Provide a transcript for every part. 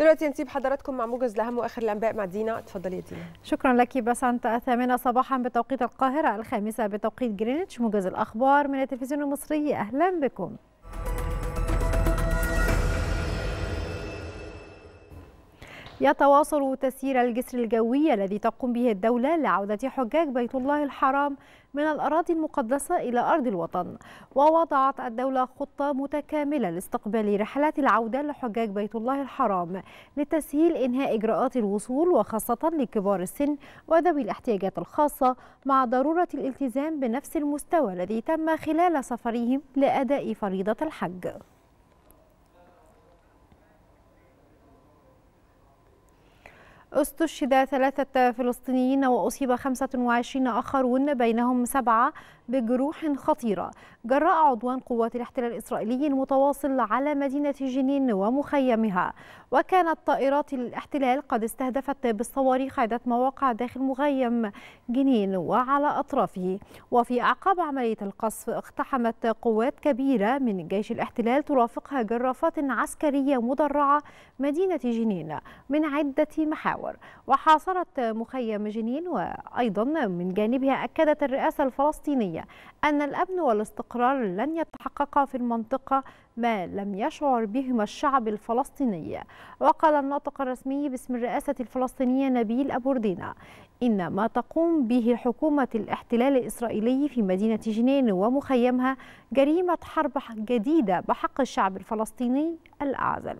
دلوقتي نسيب حضراتكم مع موجز لاهم واخر الانباء مع دينا اتفضلي يا دينا شكرا لك بسنت الثامنه صباحا بتوقيت القاهره الخامسه بتوقيت جرينتش موجز الاخبار من التلفزيون المصري اهلا بكم يتواصل تسيير الجسر الجوي الذي تقوم به الدولة لعودة حجاج بيت الله الحرام من الأراضي المقدسة إلى أرض الوطن ووضعت الدولة خطة متكاملة لاستقبال رحلات العودة لحجاج بيت الله الحرام لتسهيل إنهاء إجراءات الوصول وخاصة لكبار السن وذوي الاحتياجات الخاصة مع ضرورة الالتزام بنفس المستوى الذي تم خلال سفرهم لأداء فريضة الحج استشهد ثلاثة فلسطينيين وأصيب 25 آخرون بينهم سبعة بجروح خطيرة جراء عدوان قوات الاحتلال الإسرائيلي المتواصل على مدينة جنين ومخيمها وكانت طائرات الاحتلال قد استهدفت بالصواريخ عدة مواقع داخل مخيم جنين وعلى أطرافه وفي أعقاب عملية القصف اقتحمت قوات كبيرة من جيش الاحتلال ترافقها جرافات عسكرية مدرعة مدينة جنين من عدة محاور المحور وحاصرت مخيم جنين وأيضا من جانبها أكدت الرئاسة الفلسطينية أن الأمن والاستقرار لن يتحقق في المنطقة ما لم يشعر بهما الشعب الفلسطيني وقال الناطق الرسمي باسم الرئاسة الفلسطينية نبيل أبو ردينا إن ما تقوم به حكومة الاحتلال الإسرائيلي في مدينة جنين ومخيمها جريمة حرب جديدة بحق الشعب الفلسطيني الأعزل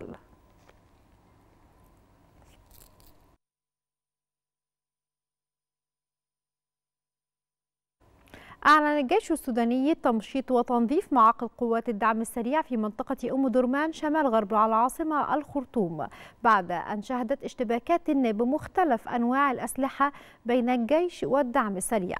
أعلن الجيش السوداني تمشيط وتنظيف معاقل قوات الدعم السريع في منطقة أم درمان شمال غرب العاصمة الخرطوم بعد أن شهدت اشتباكات بمختلف أنواع الأسلحة بين الجيش والدعم السريع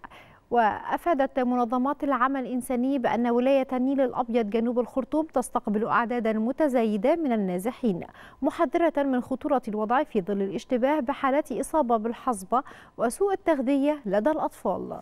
وأفادت منظمات العمل الإنساني بأن ولاية النيل الأبيض جنوب الخرطوم تستقبل أعدادا متزايدة من النازحين محذرة من خطورة الوضع في ظل الاشتباه بحالات إصابة بالحصبة وسوء التغذية لدى الأطفال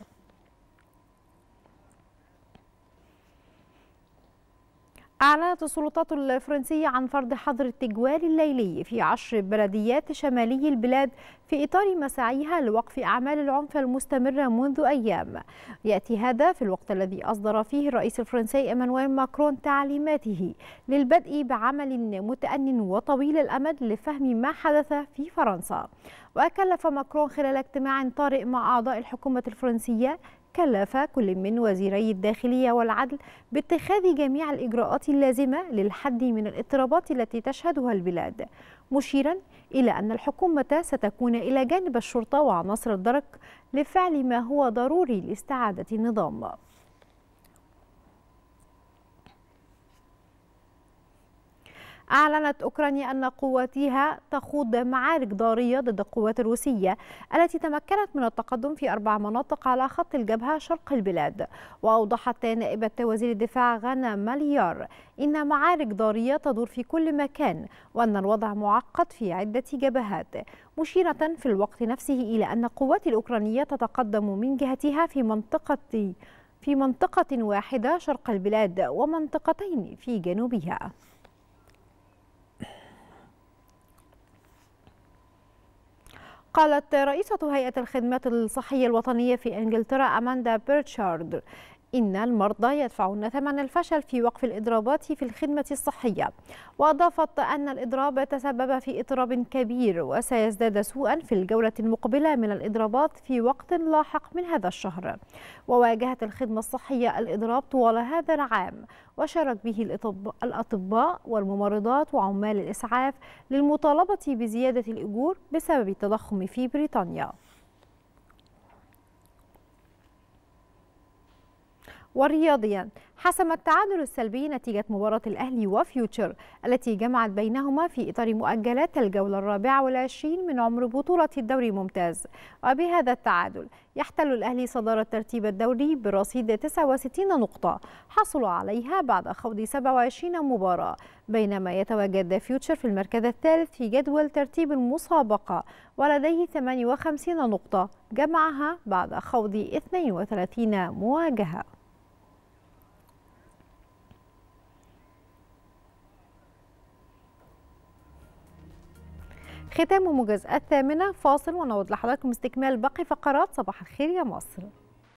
أعلنت السلطات الفرنسية عن فرض حظر التجوال الليلي في عشر بلديات شمالي البلاد في إطار مساعيها لوقف أعمال العنف المستمرة منذ أيام يأتي هذا في الوقت الذي أصدر فيه الرئيس الفرنسي إيمانويل ماكرون تعليماته للبدء بعمل متأن وطويل الأمد لفهم ما حدث في فرنسا وكلف ماكرون خلال اجتماع طارئ مع أعضاء الحكومة الفرنسية كلف كل من وزيري الداخلية والعدل باتخاذ جميع الإجراءات اللازمة للحد من الاضطرابات التي تشهدها البلاد مشيرا إلى أن الحكومة ستكون إلى جانب الشرطة وعناصر الدرك لفعل ما هو ضروري لاستعادة النظام أعلنت أوكرانيا أن قواتها تخوض معارك ضارية ضد القوات الروسية التي تمكنت من التقدم في أربع مناطق على خط الجبهة شرق البلاد وأوضحت نائبة وزير الدفاع غانا ماليار إن معارك ضارية تدور في كل مكان وأن الوضع معقد في عدة جبهات مشيرة في الوقت نفسه إلى أن القوات الأوكرانية تتقدم من جهتها في منطقة في منطقة واحدة شرق البلاد ومنطقتين في جنوبها قالت رئيسة هيئة الخدمات الصحية الوطنية في إنجلترا أماندا بيرتشارد إن المرضى يدفعون ثمن الفشل في وقف الإضرابات في الخدمة الصحية وأضافت أن الإضراب تسبب في إضراب كبير وسيزداد سوءا في الجولة المقبلة من الإضرابات في وقت لاحق من هذا الشهر وواجهت الخدمة الصحية الإضراب طوال هذا العام وشارك به الأطباء والممرضات وعمال الإسعاف للمطالبة بزيادة الأجور بسبب التضخم في بريطانيا ورياضيا حسم التعادل السلبي نتيجة مباراة الأهلي وفيوتشر التي جمعت بينهما في إطار مؤجلات الجولة الرابعة والعشرين من عمر بطولة الدوري الممتاز وبهذا التعادل يحتل الأهلي صدارة ترتيب الدوري برصيد 69 نقطة حصل عليها بعد خوض 27 مباراة بينما يتواجد فيوتشر في المركز الثالث في جدول ترتيب المسابقة ولديه 58 نقطة جمعها بعد خوض 32 مواجهة ختام ومجازئات الثامنة فاصل ونعود لحضراتكم استكمال باقي فقرات صباح الخير يا مصر